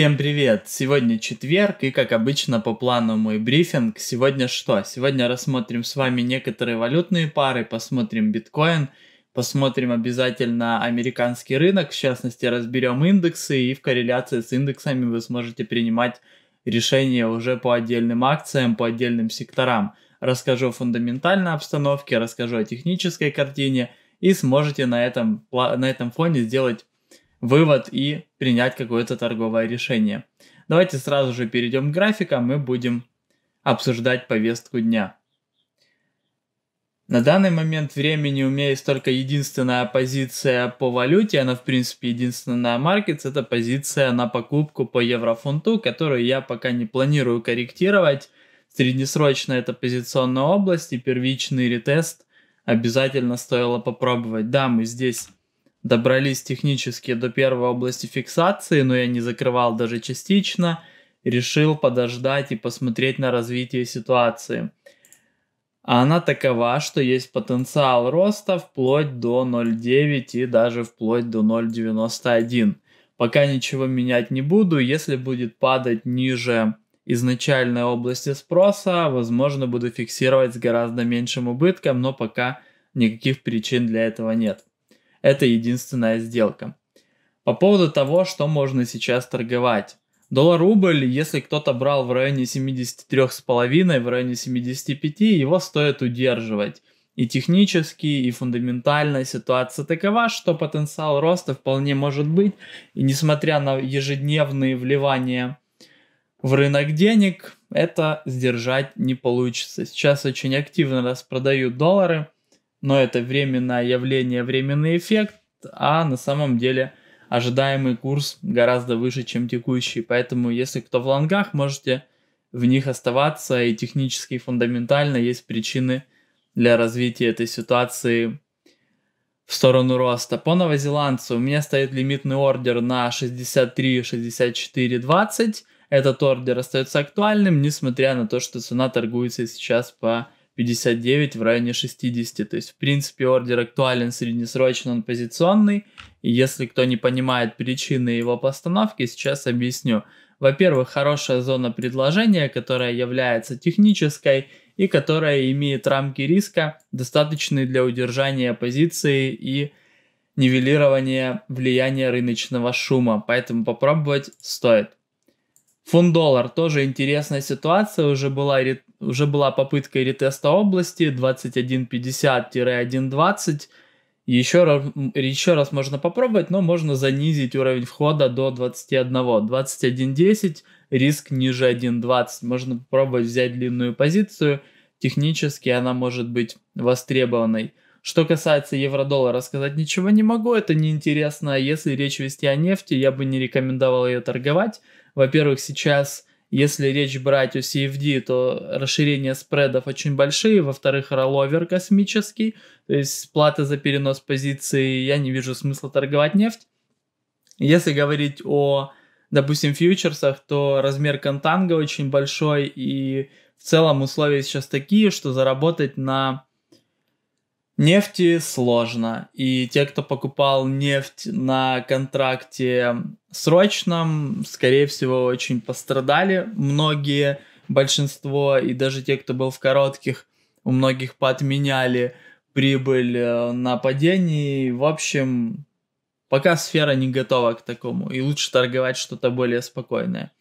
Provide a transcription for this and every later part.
Всем привет! Сегодня четверг, и как обычно по плану мой брифинг. Сегодня что? Сегодня рассмотрим с вами некоторые валютные пары, посмотрим биткоин, посмотрим обязательно американский рынок, в частности разберем индексы, и в корреляции с индексами вы сможете принимать решения уже по отдельным акциям, по отдельным секторам. Расскажу о фундаментальной обстановке, расскажу о технической картине, и сможете на этом, на этом фоне сделать вывод и принять какое-то торговое решение. Давайте сразу же перейдем к графикам и будем обсуждать повестку дня. На данный момент времени у меня есть только единственная позиция по валюте, она в принципе единственная на маркетс, это позиция на покупку по еврофунту, которую я пока не планирую корректировать. Среднесрочно это позиционная область и первичный ретест обязательно стоило попробовать. Да, мы здесь добрались технически до первой области фиксации, но я не закрывал даже частично, решил подождать и посмотреть на развитие ситуации. А она такова, что есть потенциал роста вплоть до 0,9 и даже вплоть до 0,91. Пока ничего менять не буду, если будет падать ниже изначальной области спроса, возможно, буду фиксировать с гораздо меньшим убытком, но пока никаких причин для этого нет. Это единственная сделка. По поводу того, что можно сейчас торговать. Доллар-рубль, если кто-то брал в районе 73,5, в районе 75, его стоит удерживать. И технически, и фундаментальная ситуация такова, что потенциал роста вполне может быть. И несмотря на ежедневные вливания в рынок денег, это сдержать не получится. Сейчас очень активно распродают доллары – но это временное явление, временный эффект, а на самом деле ожидаемый курс гораздо выше, чем текущий. Поэтому, если кто в лонгах, можете в них оставаться, и технически и фундаментально есть причины для развития этой ситуации в сторону роста. По новозеландцу у меня стоит лимитный ордер на 63, 64, 20. Этот ордер остается актуальным, несмотря на то, что цена торгуется сейчас по 59 в районе 60. То есть, в принципе, ордер актуален среднесрочно, он позиционный. И если кто не понимает причины его постановки, сейчас объясню. Во-первых, хорошая зона предложения, которая является технической и которая имеет рамки риска, достаточные для удержания позиции и нивелирования влияния рыночного шума. Поэтому попробовать стоит. Фунт-доллар тоже интересная ситуация. Уже была, уже была попытка ретеста области 21.50-1.20. Еще раз, еще раз можно попробовать, но можно занизить уровень входа до 21. 21.10, риск ниже 1.20. Можно попробовать взять длинную позицию. Технически она может быть востребованной. Что касается евро-доллара, сказать ничего не могу, это неинтересно. А если речь вести о нефти, я бы не рекомендовал ее торговать. Во-первых, сейчас, если речь брать о CFD, то расширение спредов очень большие. Во-вторых, ролловер космический, то есть плата за перенос позиции, я не вижу смысла торговать нефть. Если говорить о, допустим, фьючерсах, то размер контанга очень большой, и в целом условия сейчас такие, что заработать на Нефти сложно, и те, кто покупал нефть на контракте срочном, скорее всего, очень пострадали. Многие, большинство, и даже те, кто был в коротких, у многих поотменяли прибыль э, на падении. В общем, пока сфера не готова к такому, и лучше торговать что-то более спокойное.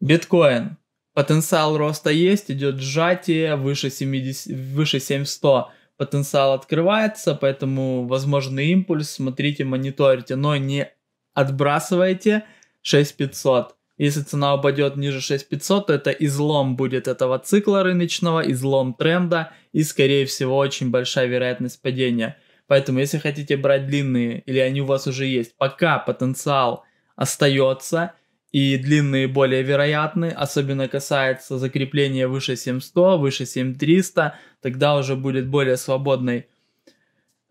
Биткоин. Потенциал роста есть, идет сжатие выше, 70, выше 700 потенциал открывается, поэтому возможный импульс, смотрите, мониторите, но не отбрасывайте 6500. Если цена упадет ниже 6500, то это излом будет этого цикла рыночного, излом тренда и, скорее всего, очень большая вероятность падения. Поэтому, если хотите брать длинные или они у вас уже есть, пока потенциал остается – и длинные более вероятны, особенно касается закрепления выше 7100, выше 7300, тогда уже будет более свободный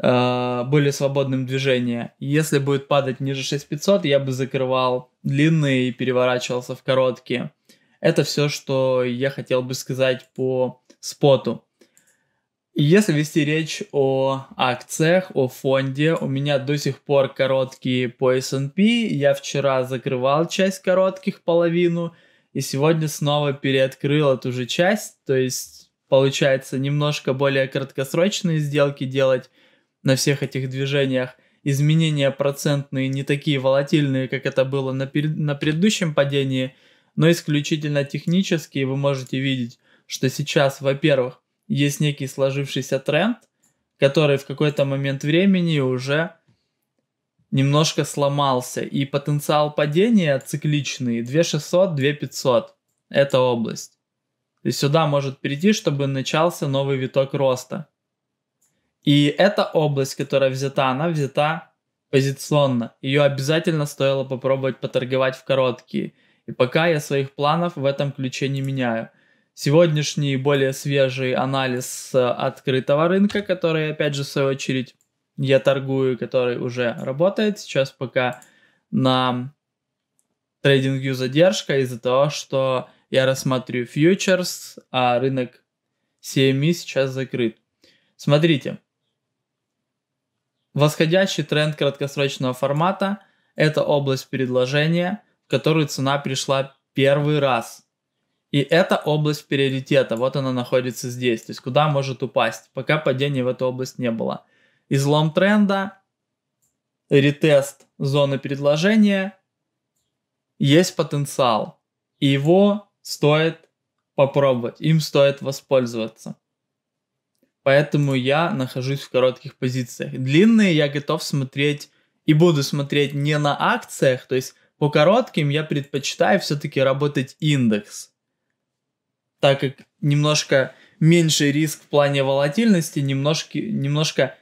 э, более свободным движение. Если будет падать ниже 6500, я бы закрывал длинные и переворачивался в короткие. Это все, что я хотел бы сказать по споту. Если вести речь о акциях, о фонде, у меня до сих пор короткие по S&P. Я вчера закрывал часть коротких, половину, и сегодня снова переоткрыл эту же часть. То есть получается немножко более краткосрочные сделки делать на всех этих движениях. Изменения процентные не такие волатильные, как это было на, пер... на предыдущем падении, но исключительно технические вы можете видеть, что сейчас, во-первых, есть некий сложившийся тренд, который в какой-то момент времени уже немножко сломался. И потенциал падения цикличный 2600, 2500. Это область. И сюда может перейти, чтобы начался новый виток роста. И эта область, которая взята, она взята позиционно. Ее обязательно стоило попробовать поторговать в короткие. И пока я своих планов в этом ключе не меняю – сегодняшний более свежий анализ э, открытого рынка, который, опять же, в свою очередь, я торгую, который уже работает. Сейчас пока на трейдингу задержка из-за того, что я рассматриваю фьючерс, а рынок CME сейчас закрыт. Смотрите, восходящий тренд краткосрочного формата – это область предложения, в которую цена пришла первый раз – и эта область приоритета, вот она находится здесь, то есть куда может упасть, пока падения в эту область не было. Излом тренда, ретест зоны предложения, есть потенциал, и его стоит попробовать, им стоит воспользоваться. Поэтому я нахожусь в коротких позициях. Длинные я готов смотреть и буду смотреть не на акциях, то есть по коротким я предпочитаю все-таки работать индекс – так как немножко меньший риск в плане волатильности, немножко, немножко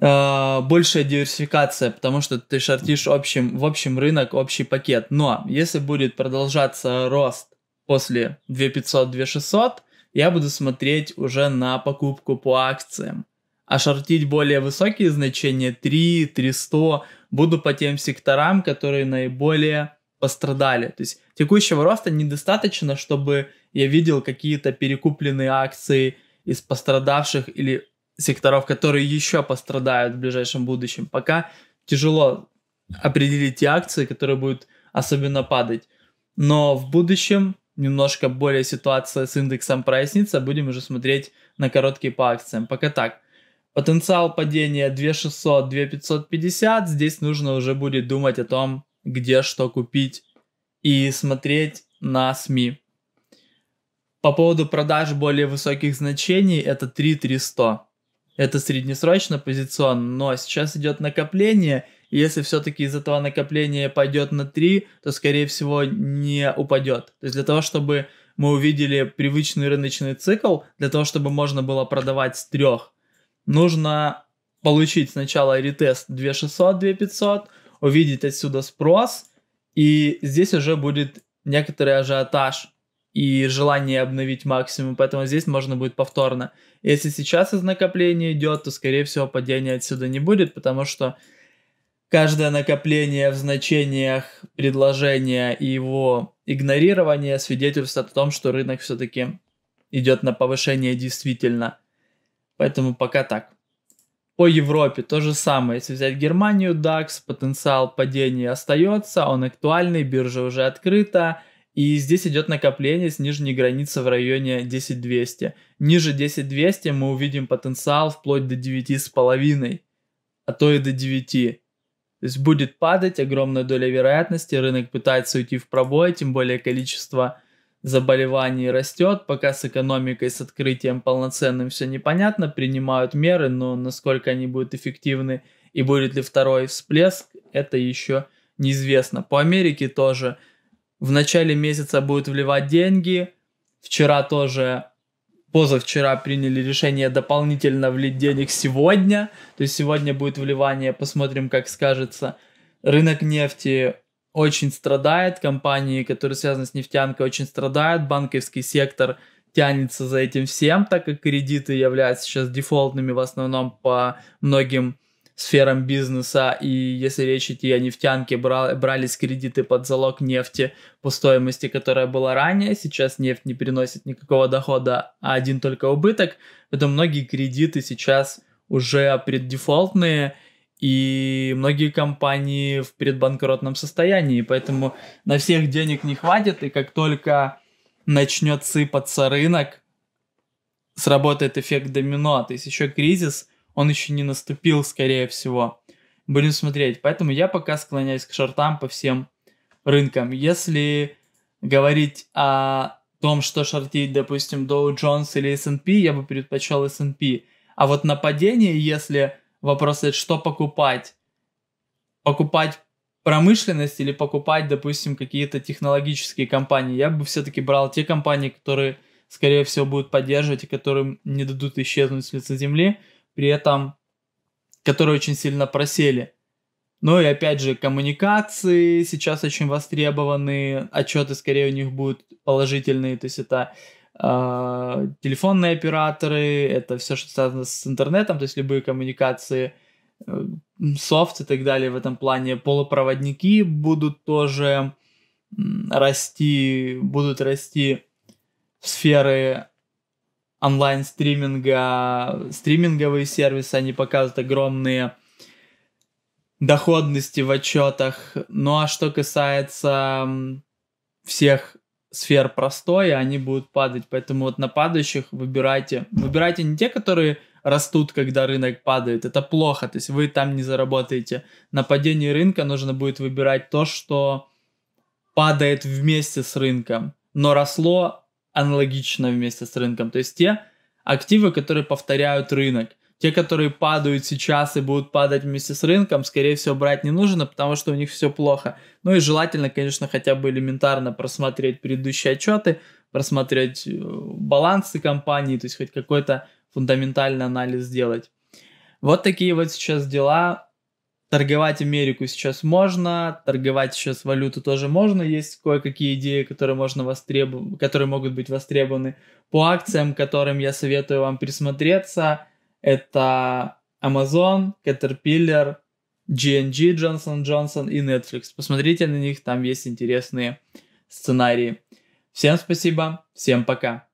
а, э, большая диверсификация, потому что ты шортишь общим, в общем рынок, общий пакет. Но если будет продолжаться рост после 2500-2600, я буду смотреть уже на покупку по акциям. А шортить более высокие значения 3, 300 буду по тем секторам, которые наиболее пострадали. То есть текущего роста недостаточно, чтобы я видел какие-то перекупленные акции из пострадавших или секторов, которые еще пострадают в ближайшем будущем. Пока тяжело определить те акции, которые будут особенно падать. Но в будущем немножко более ситуация с индексом прояснится, будем уже смотреть на короткие по акциям. Пока так. Потенциал падения 2600-2550, здесь нужно уже будет думать о том, где что купить и смотреть на СМИ. По поводу продаж более высоких значений это 3300. Это среднесрочно позиционно, но сейчас идет накопление, и если все-таки из этого накопления пойдет на 3, то, скорее всего, не упадет. То есть для того, чтобы мы увидели привычный рыночный цикл, для того, чтобы можно было продавать с трех, нужно получить сначала ретест 2600, 2500, увидеть отсюда спрос, и здесь уже будет некоторый ажиотаж и желание обновить максимум, поэтому здесь можно будет повторно. Если сейчас из накопления идет, то, скорее всего, падения отсюда не будет, потому что каждое накопление в значениях предложения и его игнорирование свидетельствует о том, что рынок все-таки идет на повышение действительно. Поэтому пока так. По Европе то же самое. Если взять Германию, DAX, потенциал падения остается, он актуальный, биржа уже открыта. И здесь идет накопление с нижней границы в районе 10200. Ниже 10200 мы увидим потенциал вплоть до 9,5, а то и до 9. То есть будет падать огромная доля вероятности, рынок пытается уйти в пробой, тем более количество заболеваний растет, пока с экономикой, с открытием полноценным все непонятно, принимают меры, но насколько они будут эффективны и будет ли второй всплеск, это еще неизвестно. По Америке тоже в начале месяца будут вливать деньги, вчера тоже позавчера приняли решение дополнительно влить денег сегодня, то есть сегодня будет вливание, посмотрим, как скажется. Рынок нефти очень страдает, компании, которые связаны с нефтянкой, очень страдают, банковский сектор тянется за этим всем, так как кредиты являются сейчас дефолтными в основном по многим сферам бизнеса, и если речь идти о нефтянке, брались кредиты под залог нефти по стоимости, которая была ранее, сейчас нефть не приносит никакого дохода, а один только убыток, поэтому многие кредиты сейчас уже преддефолтные, и многие компании в предбанкротном состоянии, поэтому на всех денег не хватит, и как только начнет сыпаться рынок, сработает эффект домино, а то есть еще кризис, он еще не наступил, скорее всего. Будем смотреть. Поэтому я пока склоняюсь к шортам по всем рынкам. Если говорить о том, что шортить, допустим, Dow Jones или S&P, я бы предпочел S&P. А вот нападение, если Вопрос стоит, что покупать? Покупать промышленность или покупать, допустим, какие-то технологические компании. Я бы все-таки брал те компании, которые, скорее всего, будут поддерживать и которым не дадут исчезнуть с лица земли, при этом которые очень сильно просели. Ну и опять же, коммуникации сейчас очень востребованы, отчеты скорее у них будут положительные, то есть это а, телефонные операторы, это все, что связано с интернетом, то есть любые коммуникации, э, софт и так далее в этом плане. Полупроводники будут тоже расти, будут расти сферы онлайн-стриминга, стриминговые сервисы, они показывают огромные доходности в отчетах. Ну а что касается всех сфер простое, они будут падать. Поэтому вот на падающих выбирайте. Выбирайте не те, которые растут, когда рынок падает. Это плохо, то есть вы там не заработаете. На падении рынка нужно будет выбирать то, что падает вместе с рынком, но росло аналогично вместе с рынком. То есть те активы, которые повторяют рынок те, которые падают сейчас и будут падать вместе с рынком, скорее всего, брать не нужно, потому что у них все плохо. Ну и желательно, конечно, хотя бы элементарно просмотреть предыдущие отчеты, просмотреть э, балансы компании, то есть хоть какой-то фундаментальный анализ сделать. Вот такие вот сейчас дела. Торговать Америку сейчас можно, торговать сейчас валюту тоже можно. Есть кое-какие идеи, которые, можно востреб... которые могут быть востребованы по акциям, которым я советую вам присмотреться. Это Amazon, Caterpillar, GNG, Johnson Johnson и Netflix. Посмотрите на них, там есть интересные сценарии. Всем спасибо, всем пока.